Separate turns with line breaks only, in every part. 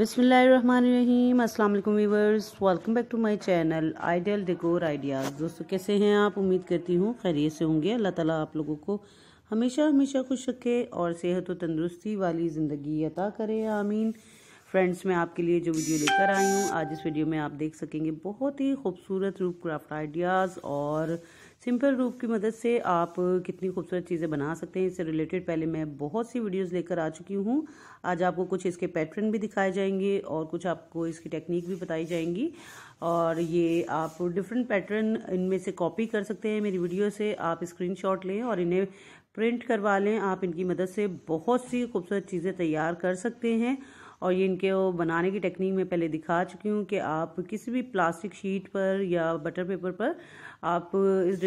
बिसमीम अस्सलाम viewers welcome back to my channel ideal decor ideas दोस्तों कैसे हैं आप उम्मीद करती हूँ खैरियत से होंगे अल्लाह ताला आप लोगों को हमेशा हमेशा खुश रखे और सेहत व तंदरुस्ती वाली ज़िंदगी अता करे आमीन फ्रेंड्स मैं आपके लिए जो वीडियो लेकर आई हूँ आज इस वीडियो में आप देख सकेंगे बहुत ही खूबसूरत रूप क्राफ्ट आइडियाज़ और सिंपल रूप की मदद से आप कितनी खूबसूरत चीज़ें बना सकते हैं इससे रिलेटेड पहले मैं बहुत सी वीडियोस लेकर आ चुकी हूँ आज आपको कुछ इसके पैटर्न भी दिखाए जाएंगे और कुछ आपको इसकी टेक्निक भी बताई जाएंगी और ये आप डिफरेंट पैटर्न इनमें से कॉपी कर सकते हैं मेरी वीडियो से आप स्क्रीन लें और इन्हें प्रिंट करवा लें आप इनकी मदद से बहुत सी खूबसूरत चीज़ें तैयार कर सकते हैं और ये इनके वो बनाने की टेक्निक मैं पहले दिखा चुकी हूँ कि आप किसी भी प्लास्टिक शीट पर या बटर पेपर पर आप इस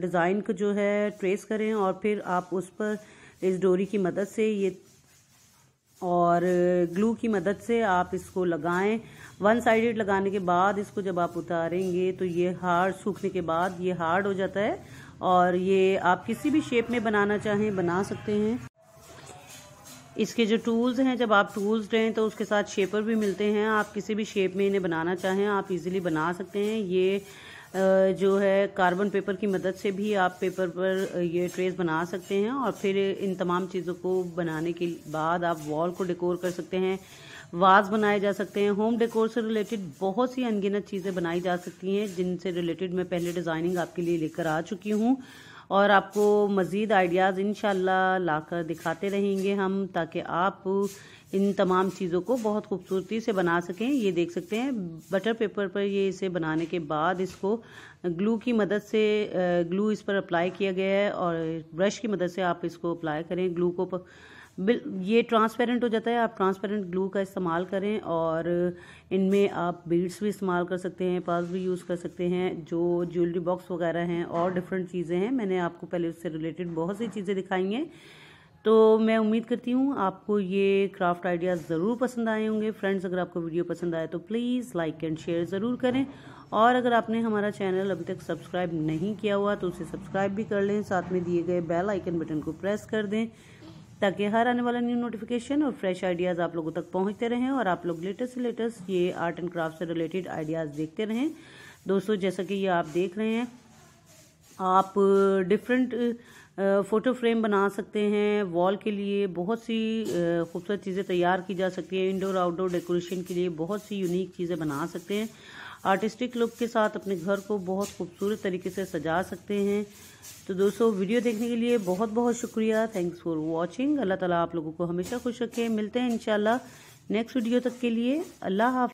डिज़ाइन को जो है ट्रेस करें और फिर आप उस पर इस डोरी की मदद से ये और ग्लू की मदद से आप इसको लगाएं वन साइडेड लगाने के बाद इसको जब आप उतारेंगे तो ये हार्ड सूखने के बाद ये हार्ड हो जाता है और ये आप किसी भी शेप में बनाना चाहें बना सकते हैं इसके जो टूल्स हैं जब आप टूल्स दें तो उसके साथ शेपर भी मिलते हैं आप किसी भी शेप में इन्हें बनाना चाहें आप इजीली बना सकते हैं ये जो है कार्बन पेपर की मदद से भी आप पेपर पर ये ट्रेस बना सकते हैं और फिर इन तमाम चीज़ों को बनाने के बाद आप वॉल को डेकोर कर सकते हैं वाज बनाए जा सकते हैं होम डेकोर से रिलेटेड बहुत सी अनगिनत चीज़ें बनाई जा सकती हैं जिनसे रिलेटेड मैं पहले डिज़ाइनिंग आपके लिए लेकर आ चुकी हूँ और आपको मज़ीद आइडियाज़ इन ला दिखाते रहेंगे हम ताकि आप इन तमाम चीज़ों को बहुत खूबसूरती से बना सकें ये देख सकते हैं बटर पेपर पर ये इसे बनाने के बाद इसको ग्लू की मदद से ग्लू इस पर अप्लाई किया गया है और ब्रश की मदद से आप इसको अप्लाई करें ग्लू को पर... ये ट्रांसपेरेंट हो जाता है आप ट्रांसपेरेंट ग्लू का इस्तेमाल करें और इनमें आप बीड्स भी इस्तेमाल कर सकते हैं पास भी यूज़ कर सकते हैं जो ज्वेलरी बॉक्स वगैरह हैं और डिफरेंट चीज़ें हैं मैंने आपको पहले उससे रिलेटेड बहुत सी चीज़ें दिखाई हैं तो मैं उम्मीद करती हूँ आपको ये क्राफ्ट आइडियाज़ ज़रूर पसंद आए होंगे फ्रेंड्स अगर आपको वीडियो पसंद आए तो प्लीज़ लाइक एंड शेयर ज़रूर करें और अगर आपने हमारा चैनल अभी तक सब्सक्राइब नहीं किया हुआ तो उसे सब्सक्राइब भी कर लें साथ में दिए गए बेल आइकन बटन को प्रेस कर दें ताकि हर आने वाला न्यू नोटिफिकेशन और फ्रेश आइडियाज़ आप लोगों तक पहुंचते रहें और आप लोग लेटेस्ट से लेटेस्ट ये आर्ट एंड क्राफ्ट से रिलेटेड आइडियाज़ देखते रहें दोस्तों जैसा कि ये आप देख रहे हैं आप डिफरेंट फ़ोटो फ्रेम बना सकते हैं वॉल के लिए बहुत सी खूबसूरत चीज़ें तैयार की जा सकती है इंडोर आउटडोर डेकोरेशन के लिए बहुत सी यूनिक चीज़ें बना सकते हैं आर्टिस्टिक लुक के साथ अपने घर को बहुत खूबसूरत तरीके से सजा सकते हैं तो दोस्तों वीडियो देखने के लिए बहुत बहुत शुक्रिया थैंक्स फॉर वॉचिंग अल्लाह ताला आप लोगों को हमेशा खुश रखें मिलते हैं इनशाला नेक्स्ट वीडियो तक के लिए अल्लाह हाफ